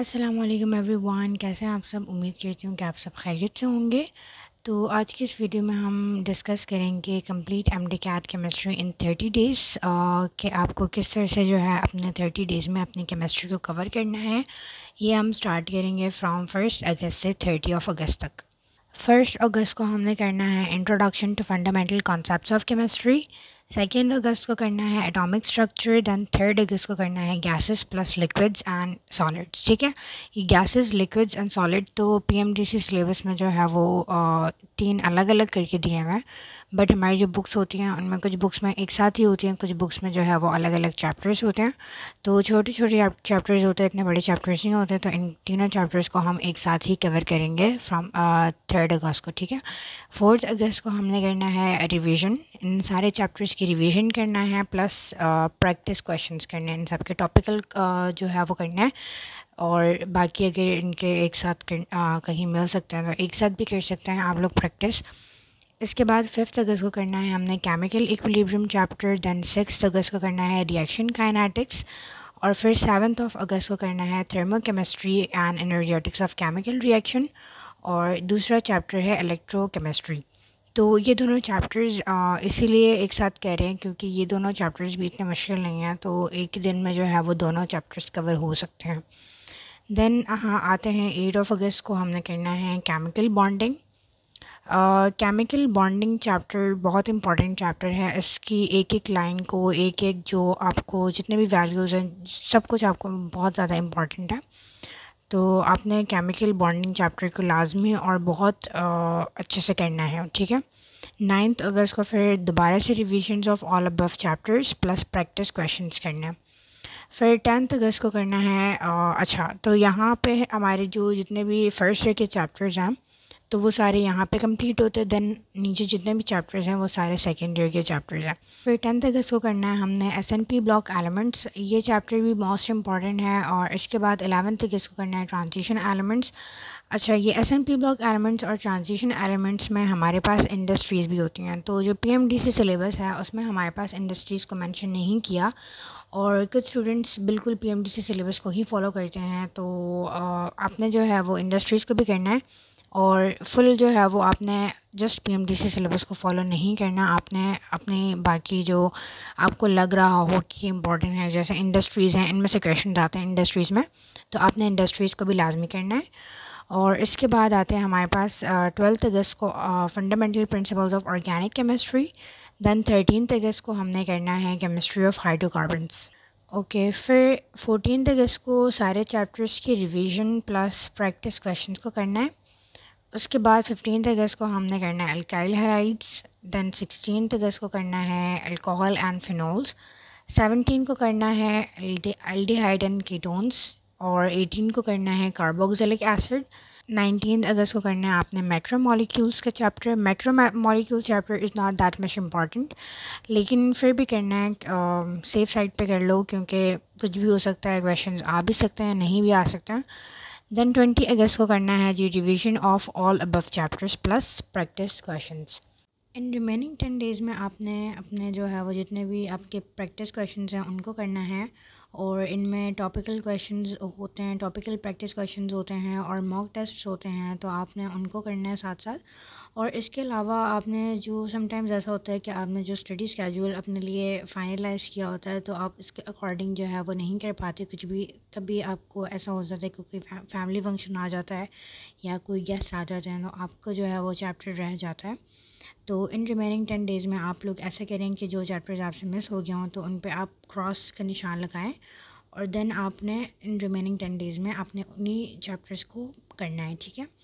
अस्सलाम वालेकुम एवरीवन कैसे हैं आप सब उम्मीद करती हूँ कि आप सब खैरियत से होंगे तो आज की इस वीडियो में हम डिस्कस करेंगे complete M D CAT chemistry in thirty days कि आपको किस तरह से जो है अपने थर्टी डेज़ में अपनी केमिस्ट्री को कवर करना है ये हम स्टार्ट करेंगे फ्रॉम फर्स्ट अगस्त से थर्टी ऑफ अगस्त तक फर्स्ट अगस्त को हमने करना है introduction to fundamental concept of chemistry second August को करना है atomic structure then third August को करना है gases plus liquids and solids ठीक है ये गैसेस लिक्विड्स एंड सॉलिड तो पीएमडीसी सिलेबस में जो है वो तीन अलग अलग करके दिए हुए हैं बट हमारी जो बुक्स होती हैं उनमें कुछ बुक्स में एक साथ ही होती हैं कुछ बुक्स में जो है वो अलग अलग चैप्टर्स होते हैं तो छोटे छोटे चैप्टर्स होते हैं इतने बड़े चैप्टर्स नहीं होते तो इन तीनों चैप्टर्स को हम एक साथ ही कवर करेंगे फ्राम थर्ड अगस्त को ठीक है फोर्थ अगस्त को हमने करना है रिविज़न इन सारे चैप्टर्स की रिविज़न करना है प्लस प्रैक्टिस क्वेश्चन करने हैं इन सब के टॉपिकल जो है वो करना है और बाकी अगर इनके एक साथ कर, आ, कहीं मिल सकते हैं तो एक साथ भी कर सकते हैं आप लोग प्रैक्टिस इसके बाद फिफ्थ अगस्त को करना है हमने chemical equilibrium chapter then six August को करना है रिएक्शन काइनेटिक्स और फिर सेवन्थ ऑफ अगस्त को करना है thermochemistry and energetics of chemical reaction और दूसरा चैप्टर है इलेक्ट्रोकेमिस्ट्री तो ये दोनों चैप्टर्स इसीलिए एक साथ कह रहे हैं क्योंकि ये दोनों चैप्टर्स भी इतने मुश्किल नहीं हैं तो एक ही दिन में जो है वो दोनों चैप्टर्स कवर हो सकते हैं देन हाँ आते हैं एट ऑफ अगस्त को हमने करना है chemical bonding chemical bonding chapter बहुत इंपॉर्टेंट चैप्टर है इसकी एक एक लाइन को एक एक जो आपको जितने भी वैल्यूज़ हैं सब कुछ आपको बहुत ज़्यादा इम्पॉर्टेंट है तो आपने केमिकल बॉन्डिंग चैप्टर को लाजमी और बहुत आ, अच्छे से करना है ठीक है नाइन्थ अगस्त को फिर दोबारा से revisions of all above chapters plus practice question करना है फिर टेंथ अगस्त को करना है आ, अच्छा तो यहाँ पे हमारे जो जितने भी फर्स्ट ईयर के चैप्टर्स हैं तो वो सारे यहाँ पे कंप्लीट होते हैं देन नीचे जितने भी चैप्टर्स हैं वो सारे सेकेंड ईयर के चैप्टर्स हैं फिर टेंथ अगस्त को करना है हमने S and P block elements ये चैप्टर भी मोस्ट इंपॉर्टेंट है और इसके बाद एलेवंथ अगस्त को करना है ट्रांजिशन एलिमेंट्स अच्छा ये S and P block elements और ट्रांजिशन एलिमेंट्स में हमारे पास इंडस्ट्रीज़ भी होती हैं तो जो P M D C syllabus है उसमें हमारे पास इंडस्ट्रीज़ को मेंशन नहीं किया और कुछ स्टूडेंट्स बिल्कुल P M D C syllabus को ही फॉलो करते हैं तो आपने जो है वो इंडस्ट्रीज़ को भी करना है और फुल जो है वो आपने just P M D C syllabus को फॉलो नहीं करना आपने अपने बाकी जो आपको लग रहा हो कि इंपॉर्टेंट है जैसे इंडस्ट्रीज़ हैं इनमें से क्वेश्चन आते हैं इंडस्ट्रीज़ में तो आपने इंडस्ट्रीज़ को भी लाजमी करना है और इसके बाद आते हैं हमारे पास ट्वेल्थ अगस्त को fundamental principles of organic chemistry then thirteen August को हमने करना है केमिस्ट्री ऑफ हाइड्रोकार्बन्स ओके फिर फोर्टीन अगस्त को सारे चैप्टर्स की रिवीजन प्लस प्रैक्टिस क्वेश्चन को करना है उसके बाद फिफ्टीन अगस्त को हमने करना है alkyl halides then sixteen August को करना है अल्कोहल एंड फिनोल्स सेवनटीन को करना है एल्डिहाइड एंड कीटोन्स और 18 को करना है कार्बोक्सिलिक एसिड नाइनटीन अगस्त को करना है आपने मैक्रो मॉलिक्यूल्स का chapter macro molecule chapter is not that much important लेकिन फिर भी करना है सेफ साइड पे कर लो क्योंकि कुछ भी हो सकता है क्वेश्चन आ भी सकते हैं नहीं भी आ सकते हैं देन ट्वेंटी अगस्त को करना है जी revision of all above chapters plus practice question in remaining ten days में आपने अपने जो है वो जितने भी आपके प्रैक्टिस क्वेश्चन हैं उनको करना है और इनमें टॉपिकल क्वेश्चंस होते हैं टॉपिकल प्रैक्टिस क्वेश्चंस होते हैं और मॉक टेस्ट होते हैं तो आपने उनको करना है साथ साथ और इसके अलावा आपने जो समटाइम्स ऐसा होता है कि आपने जो स्टडी स्केजूल अपने लिए फाइनलाइज़ किया होता है तो आप इसके अकॉर्डिंग जो है वो नहीं कर पाते कुछ भी कभी आपको ऐसा हो जाता है क्योंकि फैमिली फंक्शन आ जाता है या कोई गेस्ट आ जाते हैं तो आपको जो है वो चैप्टर रह जाता है तो इन रिमेनिंग टेन डेज़ में आप लोग ऐसा करें कि जो चैप्टर्स आपसे मिस हो गया हों तो उन पर आप क्रॉस का निशान लगाएं और देन आपने इन रिमेनिंग टेन डेज़ में आपने उन्हीं चैप्टर्स को करना है ठीक है